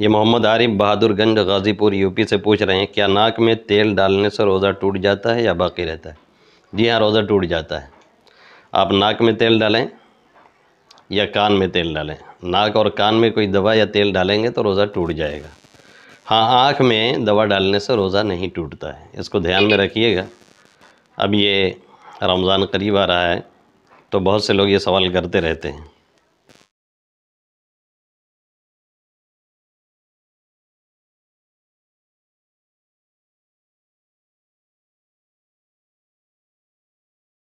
ये मोहम्मद आरिफ बहादुरगंज गाज़ीपुर यूपी से पूछ रहे हैं क्या नाक में तेल डालने से रोज़ा टूट जाता है या बाकी रहता है जी हाँ रोज़ा टूट जाता है आप नाक में तेल डालें या कान में तेल डालें नाक और कान में कोई दवा या तेल डालेंगे तो रोज़ा टूट जाएगा हाँ आँख में दवा डालने से रोज़ा नहीं टूटता है इसको ध्यान में रखिएगा अब ये रमज़ान करीब आ रहा है तो बहुत से लोग ये सवाल करते रहते हैं